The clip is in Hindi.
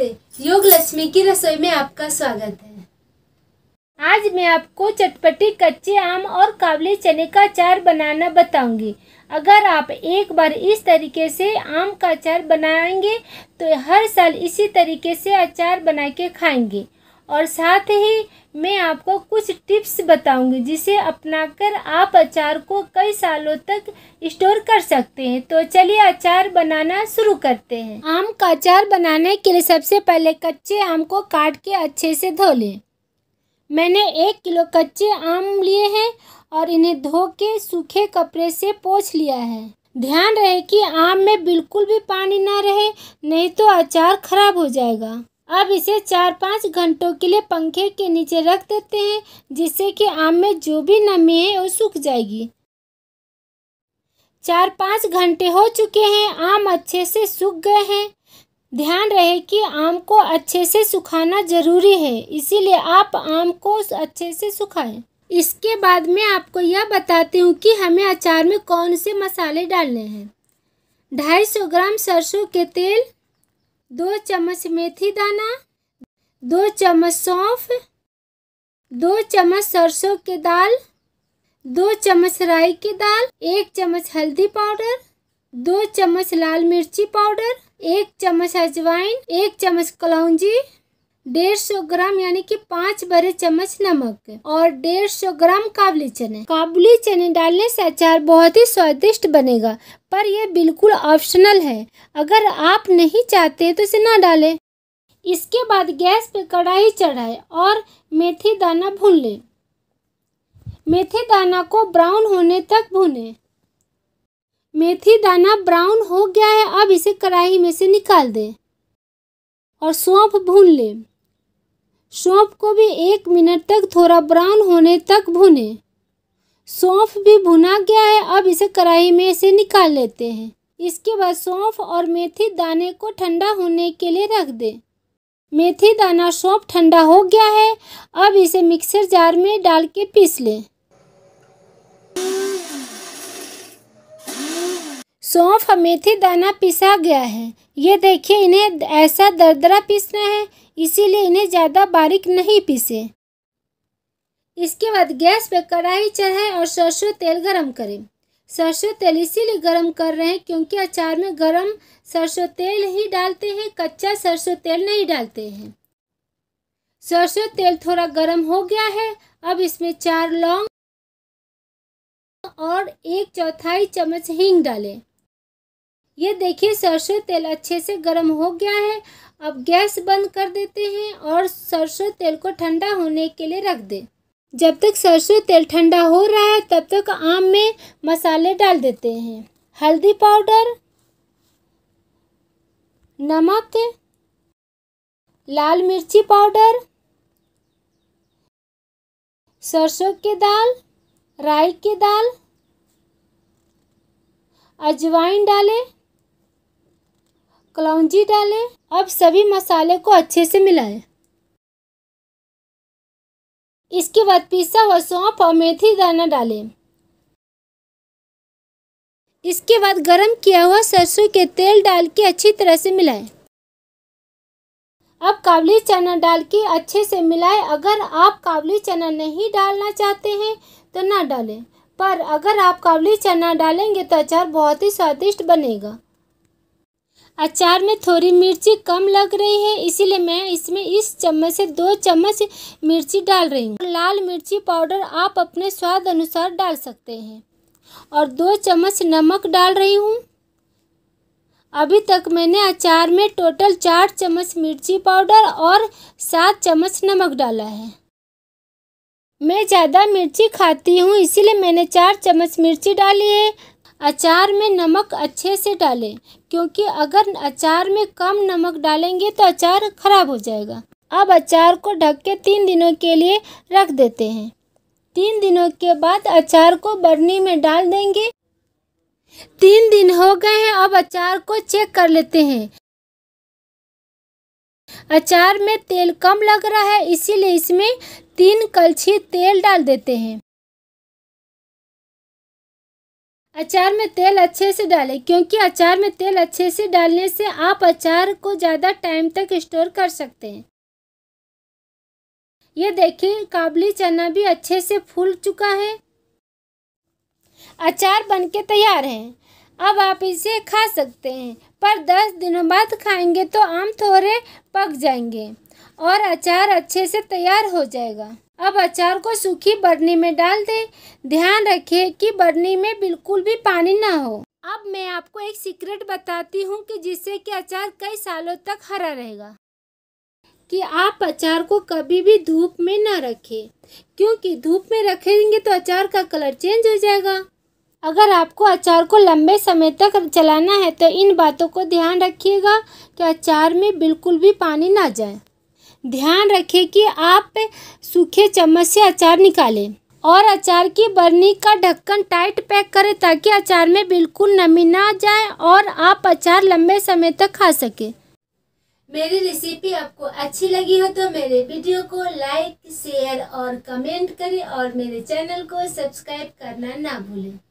नमस्ते योग लक्ष्मी की रसोई में आपका स्वागत है आज मैं आपको चटपटी कच्चे आम और काबली चने का अचार बनाना बताऊंगी अगर आप एक बार इस तरीके से आम का अचार बनाएंगे तो हर साल इसी तरीके से अचार बना के खाएंगे और साथ ही मैं आपको कुछ टिप्स बताऊंगी जिसे अपनाकर आप अचार को कई सालों तक स्टोर कर सकते हैं तो चलिए अचार बनाना शुरू करते हैं आम का अचार बनाने के लिए सबसे पहले कच्चे आम को काट के अच्छे से धो लें मैंने एक किलो कच्चे आम लिए हैं और इन्हें धो के सूखे कपड़े से पोछ लिया है ध्यान रहे कि आम में बिल्कुल भी पानी ना रहे नहीं तो अचार खराब हो जाएगा अब इसे चार पाँच घंटों के लिए पंखे के नीचे रख देते हैं जिससे कि आम में जो भी नमी है वो सूख जाएगी चार पाँच घंटे हो चुके हैं आम अच्छे से सूख गए हैं ध्यान रहे कि आम को अच्छे से सुखाना ज़रूरी है इसीलिए आप आम को अच्छे से सुखाएं इसके बाद मैं आपको यह बताती हूँ कि हमें अचार में कौन से मसाले डालने हैं ढाई सौ ग्राम सरसों के तेल दो चम्मच मेथी दाना दो चम्मच सौंफ दो चम्मच सरसों के दाल दो चम्मच राई की दाल एक चम्मच हल्दी पाउडर दो चम्मच लाल मिर्ची पाउडर एक चम्मच अजवाइन एक चम्मच कलौजी डेढ़ सौ ग्राम यानी कि पाँच बड़े चम्मच नमक और डेढ़ सौ ग्राम काबुली चने काबुली चने डालने से अचार बहुत ही स्वादिष्ट बनेगा पर यह बिल्कुल ऑप्शनल है अगर आप नहीं चाहते तो इसे ना डालें इसके बाद गैस पर कढ़ाई चढ़ाएं और मेथी दाना भून लें मेथी दाना को ब्राउन होने तक भूने मेथी दाना ब्राउन हो गया है अब इसे कढ़ाई में से निकाल दें और सौंफ भून लें सौंफ को भी एक मिनट तक थोड़ा ब्राउन होने तक भुने सौंफ भी भुना गया है अब इसे कढ़ाई में से निकाल लेते हैं इसके बाद सौंफ और मेथी दाने को ठंडा होने के लिए रख दें मेथी दाना सौंफ ठंडा हो गया है अब इसे मिक्सर जार में डाल के पीस लें सौंफ और मेथी दाना पिसा गया है ये देखिए इन्हें ऐसा दरदरा पीसना है इसीलिए इन्हें ज़्यादा बारीक नहीं पीसे इसके बाद गैस पर कढ़ाई चढ़ाएं और सरसों तेल गरम करें सरसों तेल इसीलिए गरम कर रहे हैं क्योंकि अचार में गरम सरसों तेल ही डालते हैं कच्चा सरसों तेल नहीं डालते हैं सरसों तेल थोड़ा गरम हो गया है अब इसमें चार लौंग और एक चौथाई चम्मच हींग डालें ये देखिए सरसों तेल अच्छे से गर्म हो गया है अब गैस बंद कर देते हैं और सरसों तेल को ठंडा होने के लिए रख दें जब तक सरसों तेल ठंडा हो रहा है तब तक आम में मसाले डाल देते हैं हल्दी पाउडर नमक लाल मिर्ची पाउडर सरसों के दाल राई के दाल अजवाइन डालें कलौजी डालें अब सभी मसाले को अच्छे से मिलाएं इसके बाद पिसा हुआ सौंप और मेथी दाना डालें इसके बाद गरम किया हुआ सरसों के तेल डाल के अच्छी तरह से मिलाएं अब काबली चना डाल के अच्छे से मिलाएं अगर आप काबली चना नहीं डालना चाहते हैं तो ना डालें पर अगर आप काबली चना डालेंगे तो अचार बहुत ही स्वादिष्ट बनेगा अचार में थोड़ी मिर्ची कम लग रही है इसीलिए मैं इसमें इस चम्मच से दो चम्मच मिर्ची डाल रही हूँ लाल मिर्ची पाउडर आप अपने स्वाद अनुसार डाल सकते हैं और दो चम्मच नमक डाल रही हूँ अभी तक मैंने अचार में टोटल चार चम्मच मिर्ची पाउडर और सात चम्मच नमक डाला है मैं ज़्यादा मिर्ची खाती हूँ इसीलिए मैंने चार चम्मच मिर्ची डाली है अचार में नमक अच्छे से डालें क्योंकि अगर अचार में कम नमक डालेंगे तो अचार खराब हो जाएगा अब अचार को ढक के तीन दिनों के लिए रख देते हैं तीन दिनों के बाद अचार को बर्नी में डाल देंगे तीन दिन हो गए हैं अब अचार को चेक कर लेते हैं अचार में तेल कम लग रहा है इसीलिए इसमें तीन कलछी तेल डाल देते हैं अचार में तेल अच्छे से डालें क्योंकि अचार में तेल अच्छे से डालने से आप अचार को ज़्यादा टाइम तक स्टोर कर सकते हैं ये देखिए काबली चना भी अच्छे से फूल चुका है अचार बनके तैयार है अब आप इसे खा सकते हैं पर दस दिनों बाद खाएंगे तो आम थोड़े पक जाएंगे और अचार अच्छे से तैयार हो जाएगा अब अचार को सूखी बढ़नी में डाल दें ध्यान रखें कि बरनी में बिल्कुल भी पानी ना हो अब मैं आपको एक सीक्रेट बताती हूँ कि जिससे कि अचार कई सालों तक हरा रहेगा कि आप अचार को कभी भी धूप में ना रखें क्योंकि धूप में रखेंगे तो अचार का कलर चेंज हो जाएगा अगर आपको अचार को लंबे समय तक चलाना है तो इन बातों को ध्यान रखिएगा कि अचार में बिल्कुल भी पानी ना जाए ध्यान रखें कि आप सूखे चम्मच से अचार निकालें और अचार की बर्नी का ढक्कन टाइट पैक करें ताकि अचार में बिल्कुल नमी ना जाए और आप अचार लंबे समय तक खा सकें मेरी रेसिपी आपको अच्छी लगी हो तो मेरे वीडियो को लाइक शेयर और कमेंट करें और मेरे चैनल को सब्सक्राइब करना ना भूलें